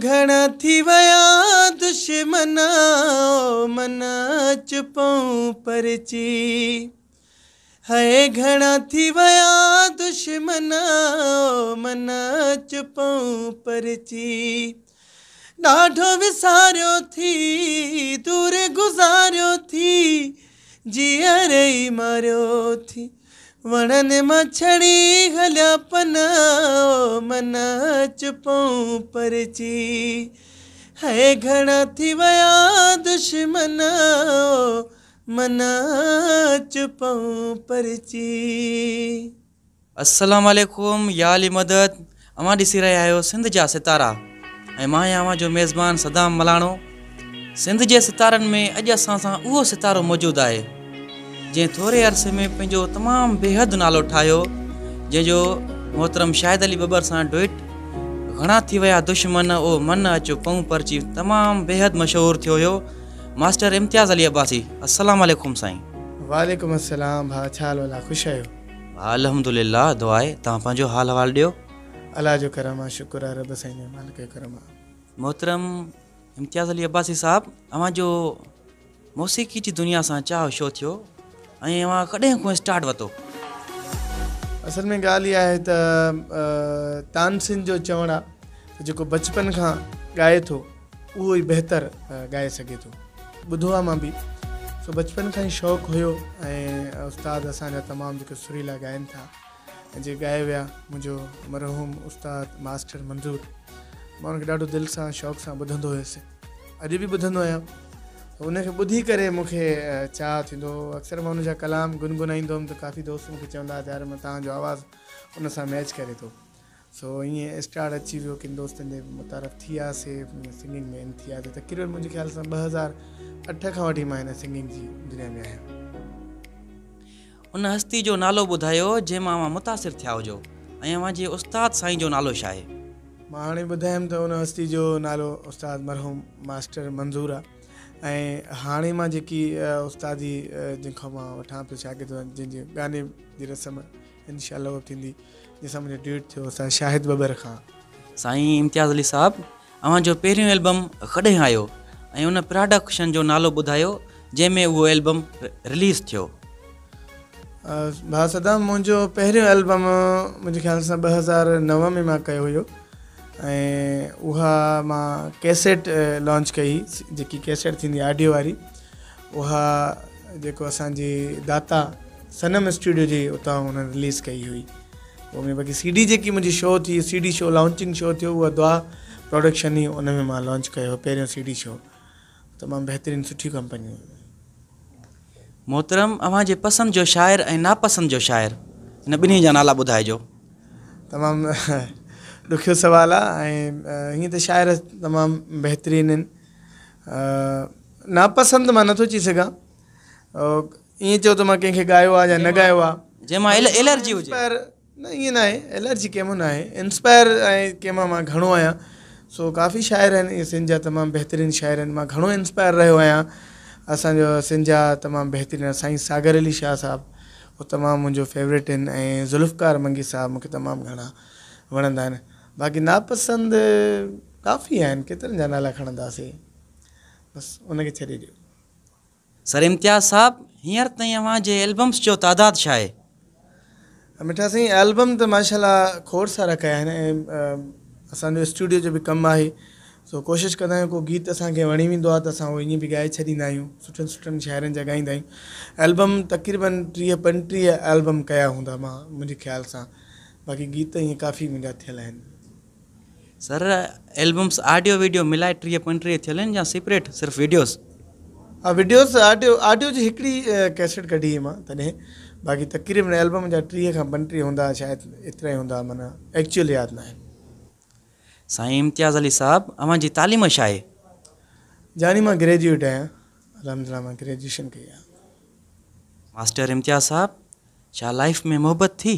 घणा थी विया दुश्मन मन चुपऊं परची हए घणा थी विया दुश्मन मन चुपऊं परची ॾाढो विसारियो थी दूर गुज़ारियो थी जीअरे ई मारियो थी वणनि मां छड़ी हलिया पना मन चुपऊं परची है घणा थी विया दुश्मन मन चुपऊं परची अस्सलाम वालेकुम याली मदद अवां ॾिसी रहिया आहियो सिंध जा सितारा ए मां अवां जो मेज़बान सदाम मलाणो सिंध जे सितारनि में अॼु असां सां उहो सितारो मौजूदु आहे जंहिं थोरे अरसे में तमाम बेहद नालो ठाहियो जंहिंजो मोहतरम शाहिद अली बबर सां डुइट घणा थी विया दुश्मन ओ मन अचो पऊं परची तमामु बेहदि मशहूरु थियो हुयो मास्टर इम्तियाज़ अली अब्बासी असलम साईं वालेकुम असलम भाउ छा वाला ख़ुशि आहियो हा अलहमदिल्ला दुआ आहे हाल हवाल ॾियो अलाह जो करम आहे शुक्र आहे रब साईं महिमान खे करम आहे मोहतरम इम्तियाज़ अली अब्बासी साहिबु अवां जो मौसीक़ी जी दुनिया सां चाह शो थियो ऐं मां कॾहिं असल में ॻाल्हि इहा आहे त तानसेन जो चवणु आहे जेको बचपन खां ॻाए थो उहो ई बहितरु ॻाए सघे थो ॿुधो आहे मां बि बचपन खां ई शौक़ु हुयो ऐं उस्तादु असांजा तमामु जेके सुरीला गाइनि था ऐं जे ॻाए विया मुंहिंजो मरहूम उस्ताद मास्टर मंज़ूर मां हुनखे ॾाढो दिलि सां शौक़ु सां ॿुधंदो हुयुसि अॼु बि ॿुधंदो आहियां त हुनखे ॿुधी करे मूंखे छा थींदो अक्सर मां हुनजा कलाम गुनगुनाईंदो हुयुमि त काफ़ी दोस्त मूंखे चवंदा हुआ तव्हांजो आवाज़ु हुन सां मैच करे थो सो ईअं अची वियो किन दोस्तनि जे मुतारिफ थी में सिंगिंग जी दुनिया में आहियां उन हस्ती जो नालो मुतासिर थिया हुजो ऐं मां हाणे ॿुधायमि त हुन हस्ती जो नालो उस्ताद मरहूम मास्टर मंज़ूर आहे ऐं हाणे मां जेकी उस्तादी जंहिंखां मां वठां पियो छा केतिरो जंहिंजे गाने जी रस्म इनशा थींदी जंहिंसां मुंहिंजो ड्यूट थियो शाहिद बबर खां साईं इम्तियाज़ अली साहब तव्हांजो पहिरियों एल्बम कॾहिं आयो ऐं उन प्रोडक्शन जो नालो ॿुधायो जंहिंमें उहो एल्बम रिलीज़ थियो भाउ सदा मुंहिंजो पहिरियों एल्बम मुंहिंजे ख़्याल सां ॿ हज़ार नव में मां कयो हुयो ऐं उहा मां कैसेट लॉन्च कई जेकी कैसेट थींदी आडियो वारी उहा जेको असांजी दाता सनम स्टूडियो जी उतां हुन रिलीज़ कई हुई में बाक़ी सी डी जेकी मुंहिंजी शो थी C D show launching show थियो उहा दुआ प्रोडक्शन ई उन में मां लॉन्च कयो हुओ पहिरियों सी डी शो तमामु बहितरीनु सुठी कंपनी हुई मोहतरम अव्हांजे पसंदि जो शाइरु ऐं नापसंदि जो शाइरी जा नाला ॿुधाइजो तमामु ॾुखियो सुवालु आहे ऐं हीअं त शाइर तमामु बहितरीन आहिनि नापसंदि मां नथो चई सघां ईअं चओ त मां कंहिंखे ॻायो आहे या न ॻायो आहे जंहिंमां एलर्जी न ईअं न आहे एलर्जी कंहिंमां न आहे इंस्पायर ऐं कंहिंमां मां घणो आहियां सो काफ़ी शाइर आहिनि इहे सिंध जा तमामु बहितरीन शाइर आहिनि मां घणो इंस्पायर रहियो आहियां असांजो सिंध जा तमामु बहितरीन साईं सागर अली शाह साहबु उहो तमामु मुंहिंजो फेवरेट आहिनि ऐं ज़ुल्फकार मंगी साहबु मूंखे तमामु घणा वणंदा आहिनि बाक़ी नापसंदि काफ़ी आहिनि केतिरनि जा नाला खणंदासीं बसि उनखे छॾे ॾियो सर इम्तियाज़ साहिबु हींअर ताईं तव्हांजे एल्बम्स जो तइदादु छा आहे मिठा साईं एल्बम त माशाला खोर सां रखिया आहिनि ऐं असांजो स्टूडियो जो बि कमु आहे सो कोशिशि कंदा आहियूं को गीत असांखे वणी वेंदो आहे त असां उहो ईअं बि ॻाए छॾींदा आहियूं सुठनि सुठनि शाइरनि जा ॻाईंदा आहियूं एल्बम तकरीबन टीह पंटीह एल्बम कया हूंदा मां मुंहिंजे ख़्याल सां बाक़ी गीत ईअं काफ़ी मुंहिंजा थियल आहिनि सर एल्बम्स ऑडियो वीडियो मिलाए टीह पटी थियल या सेपरेट सिर्फ़ वीडियोस हाँ वीडियोस ऑडियो ऑडियो जी हिकिड़ी कैसेट कढी हुई मां बाक़ी तक़रीबन एल्बम जा टीह का पंटीह हूंदा शायद एतरा ई हूंदा माना एक्चुअल याद ना साई इम्तियाज़ अली साहब अवां जी तालीम छा जानी मां ग्रेजुएट आहियां अलहमदिल्ला ग्रेजुएशन कई मास्टर इम्तियाज़ साहब छा लाइफ में मोहब्बत थी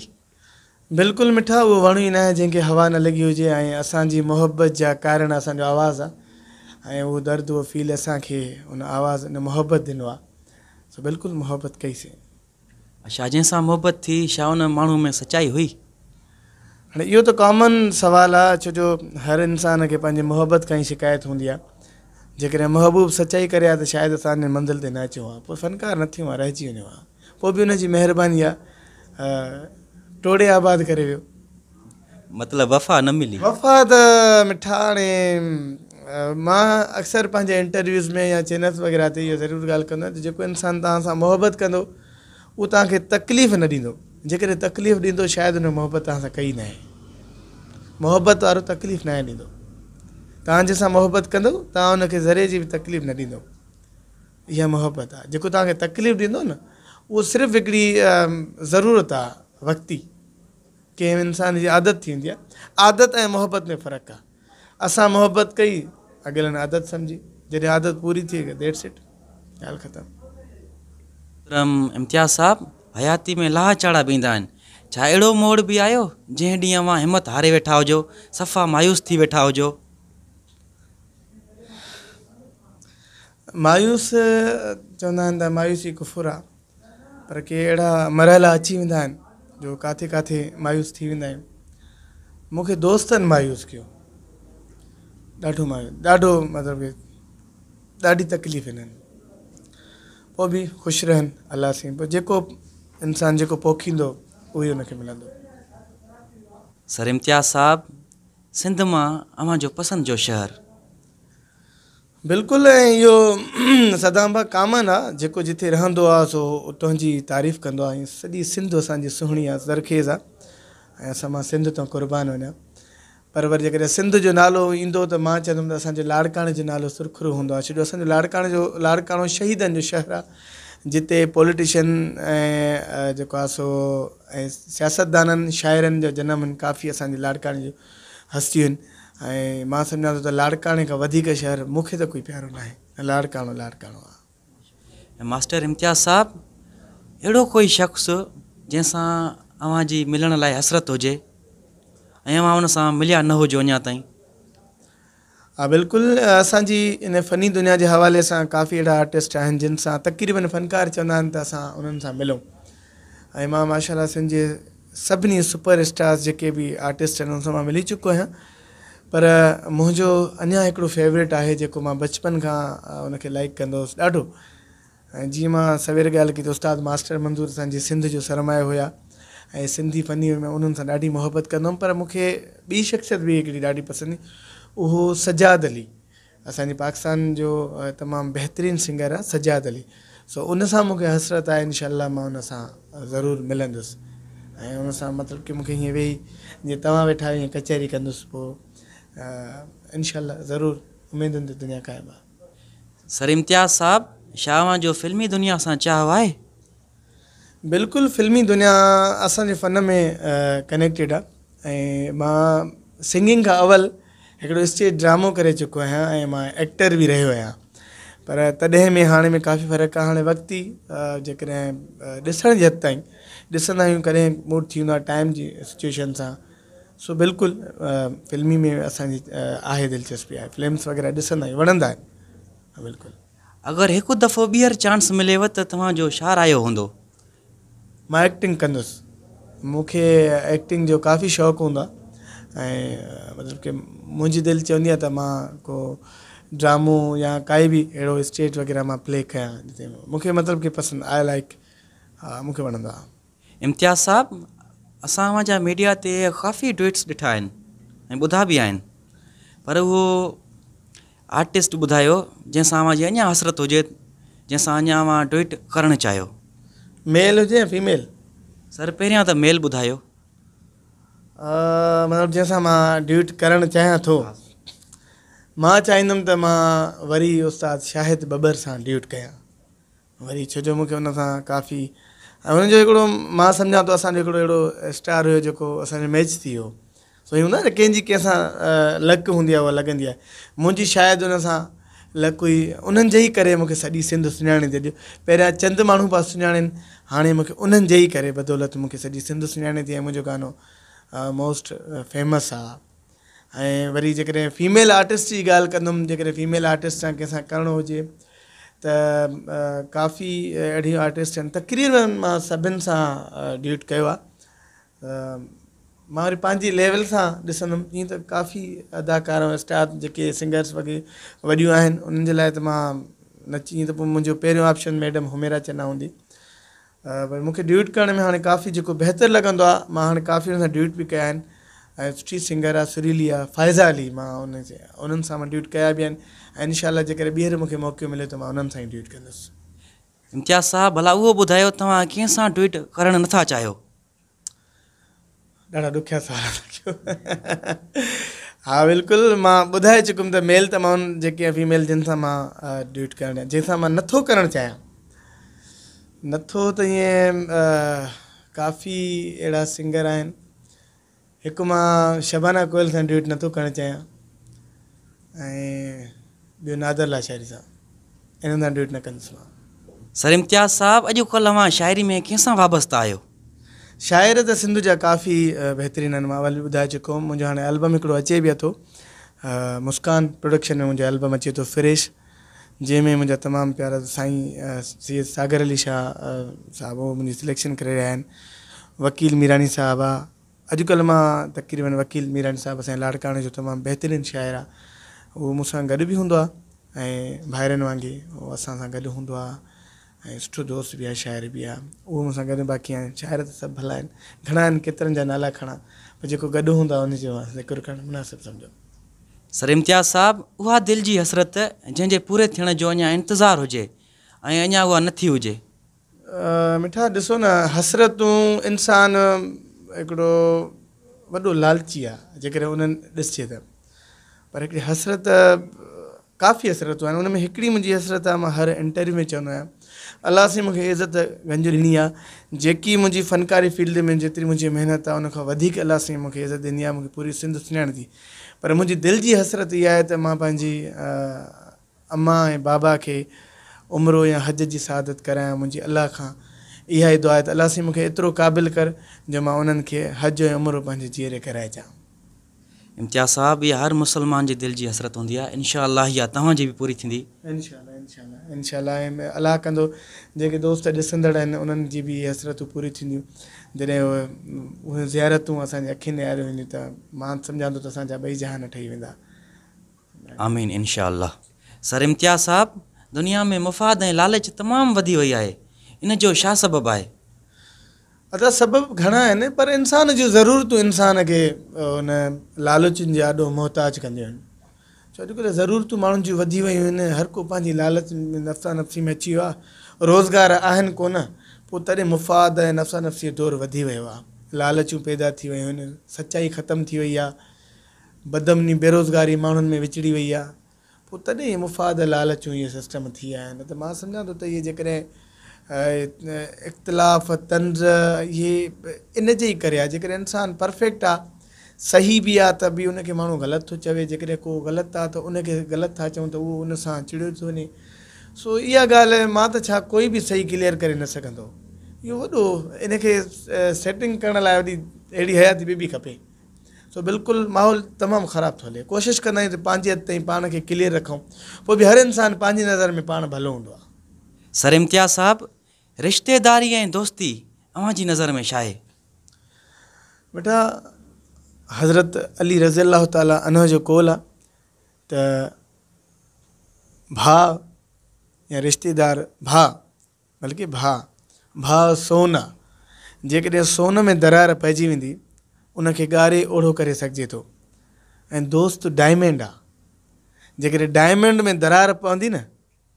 बिल्कुलु मिठा उहो वण ई न आहे जंहिंखे हवा न लॻी हुजे ऐं असांजी मोहबत जा कारण असांजो आवाज़ु आहे ऐं उहो दर्दु उहो फील असांखे उन आवाज़ उन मोहबत ॾिनो आहे सो बिल्कुलु मोहबत कईसीं अच्छा जंहिं मुहबत थी छा हुन माण्हू में सचाई हुई हाणे इहो त कॉमन सुवाल आहे छो जो हर इंसान खे पंहिंजे मुहबत खां ई शिकायत हूंदी आहे जेकॾहिं सच्चाई करे आहे त शायदि मंज़िल ते न अचो पोइ फ़नकार न थियो आहे रहिजी वञो पोइ टोड़े आबाद करे वियो मतिलबु वफ़ा न मिली वफ़ा त मिठा हाणे मां अक्सर पंहिंजे इंटरव्यूज़ में या चैनल्स वग़ैरह ते इहा ज़रूरु ॻाल्हि कंदो आहियां त जेको इंसानु तव्हां सां मुहबत कंदो उहो तव्हांखे तकलीफ़ न ॾींदो जेकॾहिं तकलीफ़ ॾींदो शायदि تاں मोहबत तव्हां सां कई न आहे मोहबत वारो तकलीफ़ न आहे ॾींदो तव्हां जंहिंसां मोहबत कंदो तव्हां हुनखे ज़रे जी बि तकलीफ़ न ॾींदो इहा मोहबत आहे जेको तव्हांखे तकलीफ़ ॾींदो न उहो सिर्फ़ु हिकिड़ी ज़रूरत आहे वक़्ती कंहिं इंसान जी आदत थी वेंदी आहे आदत ऐं मोहबत में फ़र्क़ु आहे असां मोहबत कई अॻिलनि आदत सम्झी जॾहिं आदत पूरी थी देट डेटशीट ॻाल्हि ख़तमु पर इम्तियाज़ साहबु हयाती में लाह चाड़ा बि आहिनि छा अहिड़ो मोड़ बि आयो जंहिं ॾींहुं मां हिमत हारे वेठा हुजो सफ़ा मायूस थी वेठा हुजो मायूस चवंदा आहिनि त मायूसी कुफुर आहे पर के अहिड़ा मरहला अची वेंदा आहिनि जो किथे किथे मायूस थी वेंदा आहियूं मूंखे दोस्तनि मायूस कयो ॾाढो मायूस ॾाढो मतिलबु ॾाढी तकलीफ़ हिननि पोइ बि ख़ुशि रहनि अलाह सां पोइ जेको इंसानु जेको पोखींदो उहो ई हुनखे मिलंदो सर इम्तियाज़ साहब सिंध मां अवां जो पसंदि जो शहरु बिल्कुलु ऐं इहो सदाम कामन आहे जेको जिते रहंदो आहे सो उतां जी तारीफ़ कंदो आहे ऐं सॼी सिंध असांजी सुहिणी आहे ज़रख़ेज़ आहे ऐं असां मां सिंध तां क़ुर्बान वञा पर वरी जेकॾहिं सिंध जो नालो ईंदो त मां चवंदुमि त असांजे लाड़काणे जो नालो सुरखुरु हूंदो आहे छो जो असांजो लाड़काणे जो लाड़काणो शहीदनि जो शहरु आहे जिते पॉलिटिशन ऐं जेको आहे सो ऐं सियासतदाननि शाइरनि जा जनम आहिनि काफ़ी असांजे लाड़काणे जूं हस्तियूं आहिनि ऐं मां सम्झा थो त लाड़काणे खां शहर मूंखे त कोई प्यारो न आहे लाड़काणो लाड़काणो मास्टर इम्तियाज़ साहब अड़ो कोई शख़्स जैसा अव्हां जी लाइ हसरत हुजे ऐं अव्हां मिलिया न हुजो अञा ताईं हा बिल्कुलु फ़नी दुनिया के हवाले से काफ़ी अड़ा आर्टिस्ट आहिनि जिन तक़रीबन फ़नकार चवंदा तो अस मिलूँ उन्हनि सां मिलूं ऐं मां माशाला सिंध स्टार्स जेके बि आर्टिस्ट आहिनि उन मिली चुको आहियां पर मुंहिंजो अना हिकिड़ो फेवरेट है जो बचपन का उनखे लाइक कंदो हुउसि ॾाढो ऐं मां सवेर ॻाल्हि कई त उस्ताद मास्टर मंज़ूर असांजी सिंध जो सरमायो हुया सिंधी फ़नी में उन्हनि मोहब्बत कदम पर मुख्य बी शख़्सियत भी हिकिड़ी ॾाढी पसंदि उहो सजाद अली असांजे पाकिस्तान जो तमाम बेहतरीन सिंगर आहे सजाद अली सो उन सां हसरत है इनशाला जरूर उन सां ज़रूरु मिलंदुसि ऐं उन सां मतिलबु की मूंखे हीअं वेही वेठा आहियो कचहरी कदस इन जरूर उम्मीदों ते दुनिया क़ाइमु आहे सर इम्तियाज़ साहिबु शाहवा जो फ़िल्मी दुनिया सां चाहु आहे बिल्कुलु फ़िल्मी दुनिया असांजे में कनेक्टेड आहे ऐं सिंगिंग खां अवल हिकिड़ो स्टेज ड्रामो कर चुको आहियां एक्टर भी रो आहियां पर तॾहिं में हाणे में काफ़ी फ़र्क़ु आहे हाणे वक़्ती जेकॾहिं ॾिसण हद ताईं ॾिसंदा आहियूं मूड थी टाइम जी सिचुएशन सां सो बिल्कुलु फिल्मी में असांजी आहे दिलचस्पी आहे फिल्म्स वग़ैरह ॾिसंदा आहियूं वणंदा आहिनि बिल्कुलु अगरि हिकु दफ़ो ॿीहर चांस मिलेव त तव्हांजो छा रायो हूंदो मां एक्टिंग कंदुसि मूंखे एक्टिंग जो काफ़ी शौक़ु हूंदो आहे ऐं uh, मतिलबु की मुंहिंजी दिलि चवंदी आहे त मां को ड्रामो या काई बि अहिड़ो स्टेज वग़ैरह मां प्ले कयां जिते मूंखे मतिलबु की पसंदि आई लाइक हा मूंखे वणंदो आहे इम्तियाज़ साहब असांजा मीडिया ते काफ़ी ट्विट्स ॾिठा आहिनि ऐं ॿुधा बि आहिनि पर उहो आर्टिस्ट ॿुधायो जंहिं सां मां अञा हसरत हुजे जंहिंसां अञा मां ट्विट करणु चाहियो मेल हुजे या फीमेल सर पहिरियां त मेल ॿुधायो मतिलबु जंहिं सां मां ड्यूट करणु चाहियां थो मां चाहींदुमि त मां वरी उस्ताद शाहिद बबर सां ड्यूट कयां वरी छो जो मूंखे हुन सां काफ़ी ऐं हुनजो हिकिड़ो मां सम्झा थो असांजो हिकिड़ो अहिड़ो स्टार हुयो जेको असांजो मैच थी वियो सो हूंदो आहे न कंहिंजी कंहिंसां लक हूंदी आहे उहा लॻंदी आहे मुंहिंजी शायदि हुन सां लक हुई उन्हनि जे ई करे मूंखे सॼी सिंध सुञाणे थी ॾियो पहिरियां चंद माण्हू पिया सुञाणनि हाणे मूंखे उन्हनि जे ई करे बदौलत मूंखे सॼी सिंध सुञाणे थी ऐं मुंहिंजो गानो मोस्ट फेमस आहे ऐं वरी जेकॾहिं फीमेल आर्टिस्ट जी ॻाल्हि कंदुमि जेकॾहिं फीमेल आर्टिस्ट सां कंहिंसां करिणो हुजे त काफ़ी अहिड़ी आर्टिस्ट आहिनि तक़रीबन मां सभिनि सां ड्यूट कयो आहे मां वरी पंहिंजी लेवल सां ॾिसंदुमि ईअं त काफ़ी अदाकारा स्टार जेके सिंगर्स वग़ैरह वॾियूं आहिनि उन्हनि जे लाइ त मां नची त पोइ मुंहिंजो पहिरियों ऑप्शन मैडम हुमेरा चन्ना हूंदी पर मूंखे ड्यूट करण में हाणे काफ़ी जेको बहितरु लॻंदो आहे मां हाणे काफ़ी हुन सां ड्यूट बि कया आहिनि ऐं सुठी सिंगर आहे सुरीली आहे फ़ाइज़ा अली मां जे उन्हनि सां मां ड्यूट कया बि आहिनि ऐं इनशाला जेकर ॿीहर मूंखे मौको मिले त मां उन्हनि सां ई ड्यूट कंदुसि इम्तियाज़ भला उहो ॿुधायो तव्हां कंहिं सां ड्यूट करणु नथा चाहियो ॾाढा ॾुखिया सा हा बिल्कुलु मां ॿुधाए चुकुमि त मेल त मां जेके फीमेल जिन सां मां ड्यूट करणु चाहियां जंहिंसां मां नथो करणु चाहियां नथो त ईअं काफ़ी अहिड़ा सिंगर आहिनि हिकु मां शबाना कोयल सां ड्यूट नथो करणु चाहियां ऐं ॿियो नादर ला शाइरी सां इन सां ड्यूट न कंदुसि मां सर इम्तियाज़ साहिबु शाइरी में कंहिं सां वापसि आहियो शाइर त सिंधु जा काफ़ी बहितरीनु आहिनि मां ॿुधाए चुको हुयुमि मुंहिंजो हाणे एलबम हिकिड़ो अचे बि थो मुस्कान प्रोडक्शन में मुंहिंजो एल्बम अचे थो फ्रेश जंहिंमें मुंहिंजा तमामु प्यारा साईं सी सागर अली शाह साहबु मुंहिंजी सिलेक्शन करे रहिया आहिनि वकील मीरानी साहबु आहे अॼुकल्ह मां तक़रीबन वकील मीरान साहिबु असांजे लाड़काणे जो तमामु बहितरीनु शाइर आहे उहो मूंसां गॾु बि हूंदो आहे ऐं भाइरनि वांगुरु उहो असां सां गॾु हूंदो आहे ऐं सुठो दोस्त बि आहे शाइर बि आहे उहो मूंसां बाक़ी आहिनि शाइर त सभु भला आहिनि घणा आहिनि केतिरनि जा नाला खणा पर जेको गॾु हूंदो आहे उनजो मुनासिबु सम्झो सर इम्तियाज़ साहिबु उहा दिलि जी हसरत जंहिंजे पूरे थियण जो अञा इंतज़ारु हुजे ऐं अञा उहा नथी हुजे मिठा ॾिसो न हसरतूं इंसानु वो लालची आहे जेकॾहिं उन्हनि पर हिकिड़ी हसरत काफ़ी हसरतूं आहिनि उनमें एक हिकिड़ी हसरत आहे हर इंटरव्यू में चवंदो आहियां अलाह मुझे इज्जत इज़त गंज ॾिनी आहे जेकी फ़नकारी फील्ड में जेतिरी मुंहिंजी मेहनत आहे उनखां वधीक से सां इज्जत इज़त ॾींदी पूरी सिंध सुञाण थी पर मुंहिंजी दिलि जी हसरत यह आहे अम्मा ऐं बाबा खे उमिरो या हज की शहादत कराया मुंहिंजी अलाह का इहा ई दुआ आहे त अलासी मूंखे एतिरो क़ाबिल कर जो मां उन्हनि खे हज ऐं उमिरि पंहिंजे जीअरे कराए अचां इम्तियाज़ साहिबु इहा हर मुसलमान जी दिलि जी हसरत हूंदी आहे इनशा इहा तव्हांजी बि पूरी थींदी इनशा इनशा इनशा अलाह कंदो जेके दोस्त ॾिसंदड़ आहिनि उन्हनि जी बि इहे हसरतूं पूरी थींदियूं जॾहिं उहे ज़ियारतूं असांजी अखियुनि निहारियूं वेंदियूं त मां सम्झां थो त असांजा ॿई जहान ठही वेंदा आमीन इनशा सर इम्तियाज़ साहिबु दुनिया में मुफ़ाद ऐं लालच तमामु वधी वई आहे इन जो छा सबबु आहे अदा सबबु घणा आहिनि पर इंसान जूं ज़रूरतूं इंसान खे हुन लालचुनि जे ॾाढो मोहताजु कंदियूं आहिनि छो अॼुकल्ह ज़रूरतूं माण्हुनि जूं वधी वियूं आहिनि हर को पंहिंजी लालच नफ़्सा नफ़्सी में अची वियो आहे रोज़गार आहिनि कोन पोइ तॾहिं मुफ़ाद ऐं नफ़्सा नफ़्सी जो दौरु वधी वियो आहे लालचूं पैदा थी वियूं आहिनि सचाई ख़तमु थी वई आहे बदमनी बेरोज़गारी माण्हुनि में विचड़ी वई आहे पोइ तॾहिं मुफ़ाद लालचूं इहे सिस्टम थी विया आहिनि त मां सम्झा थो त इहे जेकॾहिं इख़्तिलाफ़ तंज़ इहे इन जे ई करे आहे जेकॾहिं इंसानु परफेक्ट आहे सही बि आहे त बि उनखे माण्हू ग़लति थो चवे जेकॾहिं को ग़लति आहे त उनखे ग़लति था चऊं त उहो उन सां चिड़ियो थो वञे सो इहा ॻाल्हि मां त छा कोई बि सही क्लियर करे न सघंदो इहो वॾो इनखे सेटिंग करण लाइ वॾी अहिड़ी हयाती ॿी बि खपे सो बिल्कुलु माहौल तमामु ख़राबु थो हले कोशिशि कंदा आहियूं त पंहिंजे हद ताईं पाण खे क्लियर रखूं पोइ बि हर इंसानु पंहिंजी नज़र में पाण भलो हूंदो आहे सर इम्तियाज़ साहब रिश्तेदारी ऐं दोस्ती अव्हां जी नज़र में छा बेटा हज़रत अली रज़ीला ताला अनो जो कौल आहे त या रिश्तेदार भा बल्कि भा भा सोन आहे सोन में दरार पइजी वी उन गारे ओढ़ो कर सघिजे तो दोस्त डायमंड आहे जेकॾहिं डायमंड में दरार पवी न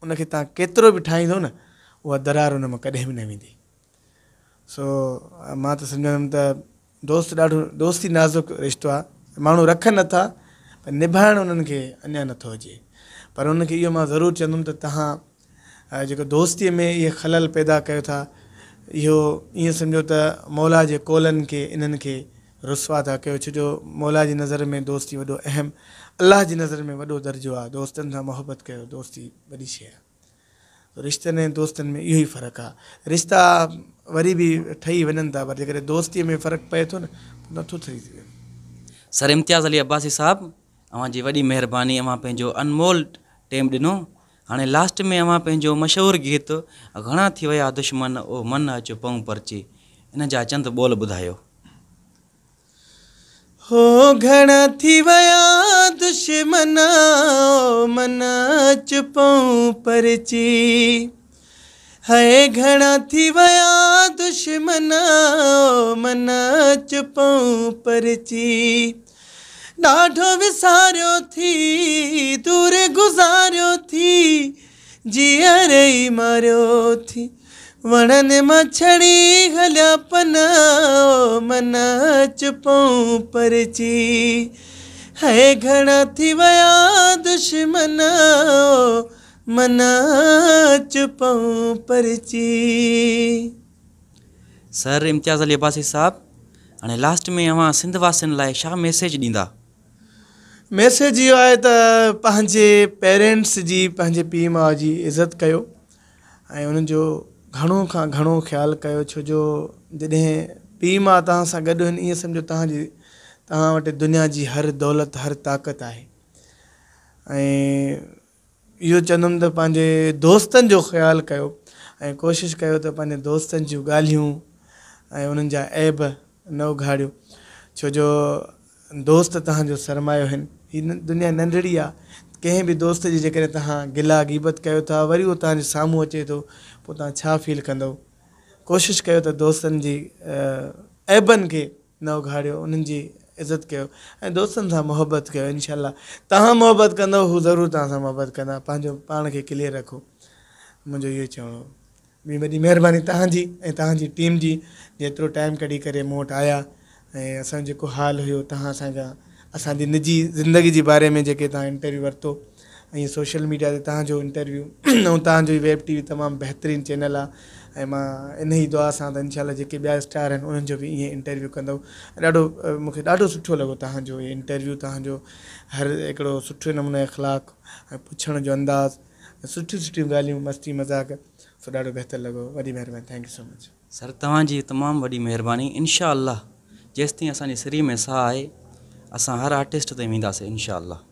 उनखे तव्हां केतिरो बि ठाहींदो न उहा दरार उन मां कॾहिं बि न वेंदी सो मां त सम्झंदुमि त दोस्त ॾाढो दोस्ती नाज़ुक रिश्तो आहे माण्हू रखनि नथा निभाइणु उन्हनि खे अञा नथो अचे पर उन्हनि खे इहो मां ज़रूरु चवंदुमि त तव्हां जेको दोस्तीअ में इहे खलल पैदा कयो था इहो ईअं सम्झो त मौला जे कोलनि खे इन्हनि खे रुसवा था कयो छो जो मौला जी नज़र में दोस्ती वॾो अहम अलाह जी नज़र में वॾो दर्जो आहे दोस्तनि सां मोहबत कयो दोस्ती वॾी शइ आहे रिश्तनि ऐं दोस्तनि में इहो ई फ़र्क़ु आहे रिश्ता वरी बि ठही वञनि था पर जेकॾहिं दोस्तीअ में फ़र्क़ु पए थो न नथो ठही सर इम्तियाज़ अली अब्बासी साहबु तव्हांजी वॾी महिरबानी पंहिंजो अनमोल टेम ॾिनो हाणे लास्ट में पंहिंजो मशहूरु गीत घणा थी विया दुश्मन ओ मन अचो पऊं परची इन जा चंद ॿोल ॿुधायो हो घणा थी विया दुश्मना मना चुपऊं परची है घणा थी वया दुश्मना मना चुपऊं परची ढो विसारो थी दूर गुजारो थी जीअर ई मारो थी वणन मां छड़ी हलिया पना मना चुपऊं परची सर अब्बासी साहिबु हाणे लास्ट में छा मैसेज ॾींदा मैसेज इहो आहे त पंहिंजे पेरेंट्स जी पंहिंजे पीउ माउ जी इज़त कयो ऐं उन्हनि जो घणो खां घणो ख़्यालु कयो छो जो जॾहिं पीउ माउ तव्हां सां गॾु ईअं सम्झो तव्हांजी तव्हां वटि दुनिया जी हर दौलत हर ताक़त आहे ऐं इहो चवंदुमि त पंहिंजे दोस्तनि जो ख़्यालु कयो ऐं कोशिशि कयो त पंहिंजे दोस्तनि जूं ॻाल्हियूं ऐं उन्हनि जा ऐब न उघाड़ियो छो जो दोस्त तव्हांजो सरमायो आहिनि हीअ दुनिया नंढड़ी आहे कंहिं बि दोस्त जी जेकॾहिं तव्हां गिला गिबत कयो था वरी उहो तव्हांजे साम्हूं अचे थो पोइ तव्हां छा फील कंदव कोशिशि कयो त दोस्तनि जी ऐबनि खे न उघाड़ियो उन्हनि जी इज़त कयो ऐं दोस्तनि सां मुहबत कयो इनशा तव्हां मुहबत कंदव हू ज़रूरु तव्हां सां मुहबत कंदा पंहिंजो पाण खे क्लियर रखो मुंहिंजो इहो चवणो ॿी वॾी महिरबानी तव्हांजी ऐं तव्हांजी टीम जी जेतिरो टाइम कढी करे मूं वटि आया ऐं असांजो जेको हाल हुयो तव्हां असांजा असांजी निजी ज़िंदगी जे बारे में जेके तव्हां इंटरव्यू वरितो ऐं सोशल मीडिया ते तव्हांजो इंटरव्यू ऐं तव्हांजो वेब टी वी तमामु बहितरीनु चैनल आहे ऐं मां इन ई दुआ सां त इनशा जेके ॿिया स्टार आहिनि उन्हनि जो बि ईअं इंटरव्यू कंदो ॾाढो मूंखे ॾाढो सुठो लॻो तव्हांजो इहे इंटरव्यू तव्हांजो हर हिकिड़ो सुठे नमूने अख़लाक ऐं पुछण जो अंदाज़ ऐं सुठियूं सुठियूं ॻाल्हियूं मस्ती मज़ाक़ सो ॾाढो बहितरु लॻो वॾी महिरबानी थैंक्यू सो मच सर तव्हांजी तमामु वॾी महिरबानी इनशा जेसिताईं असांजे सिरी में साह आहे असां हर आर्टिस्ट ते वेंदासीं इनशा